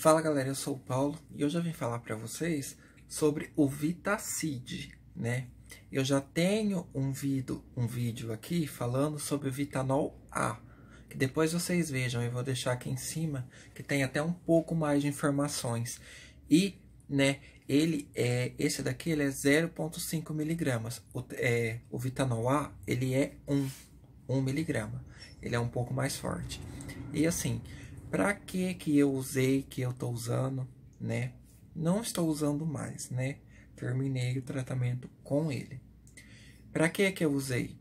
Fala galera, eu sou o Paulo e hoje eu vim falar para vocês sobre o Vitacid, né? Eu já tenho um vídeo, um vídeo aqui falando sobre o Vitanol A, que depois vocês vejam, eu vou deixar aqui em cima, que tem até um pouco mais de informações. E, né, ele é, esse daqui ele é 0.5 miligramas, o, é, o Vitanol A, ele é 1, 1 miligrama, ele é um pouco mais forte. E assim, para que que eu usei, que eu estou usando, né? Não estou usando mais, né? Terminei o tratamento com ele. Para que que eu usei?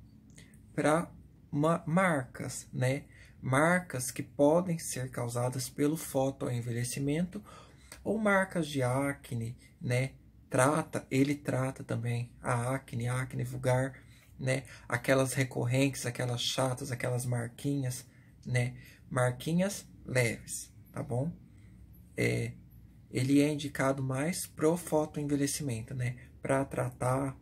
Para marcas, né? Marcas que podem ser causadas pelo fotoenvelhecimento ou marcas de acne, né? Trata, ele trata também a acne, a acne vulgar, né? Aquelas recorrentes, aquelas chatas, aquelas marquinhas, né? Marquinhas leves, tá bom? É, ele é indicado mais pro fotoenvelhecimento, né? Para tratar.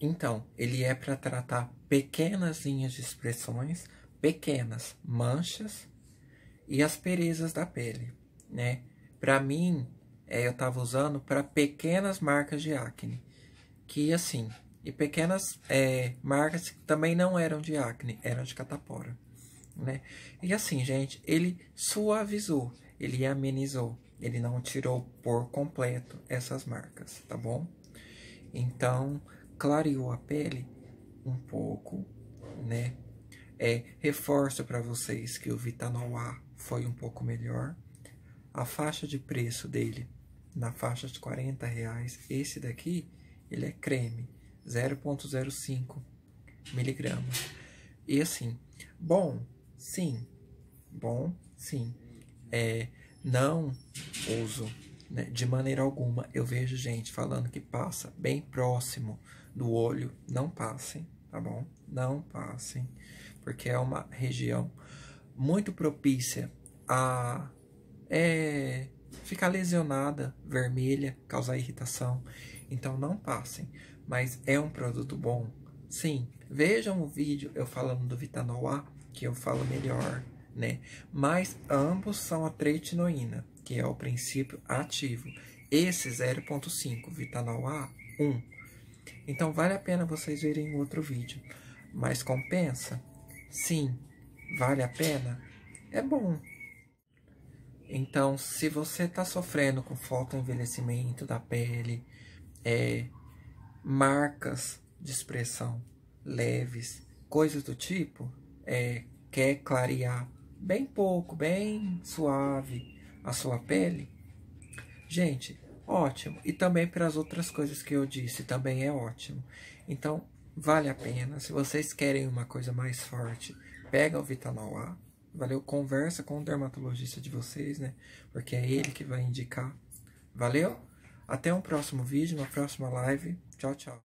Então, ele é para tratar pequenas linhas de expressões, pequenas manchas e asperezas da pele, né? Para mim, é, eu estava usando para pequenas marcas de acne, que assim, e pequenas é, marcas que também não eram de acne, eram de catapora né? E assim, gente, ele suavizou, ele amenizou, ele não tirou por completo essas marcas, tá bom? Então, clareou a pele um pouco, né? É, reforço para vocês que o Vitanol A foi um pouco melhor. A faixa de preço dele na faixa de 40 reais. Esse daqui, ele é creme, 0.05 miligramas. E assim, bom, Sim. Bom, sim. É, não uso né, de maneira alguma. Eu vejo gente falando que passa bem próximo do olho. Não passem, tá bom? Não passem, porque é uma região muito propícia a é, ficar lesionada, vermelha, causar irritação. Então não passem, mas é um produto bom Sim, vejam o vídeo eu falando do vitanol A, que eu falo melhor, né? Mas ambos são a tretinoína, que é o princípio ativo. Esse 0,5, vitanol A, 1. Então vale a pena vocês verem outro vídeo. Mas compensa? Sim. Vale a pena? É bom. Então, se você está sofrendo com fotoenvelhecimento da pele, é, marcas de expressão leves, coisas do tipo, é, quer clarear bem pouco, bem suave a sua pele, gente, ótimo. E também para as outras coisas que eu disse, também é ótimo. Então, vale a pena. Se vocês querem uma coisa mais forte, pega o Vitanol A, valeu? Conversa com o dermatologista de vocês, né? Porque é ele que vai indicar. Valeu? Até um próximo vídeo, uma próxima live. Tchau, tchau.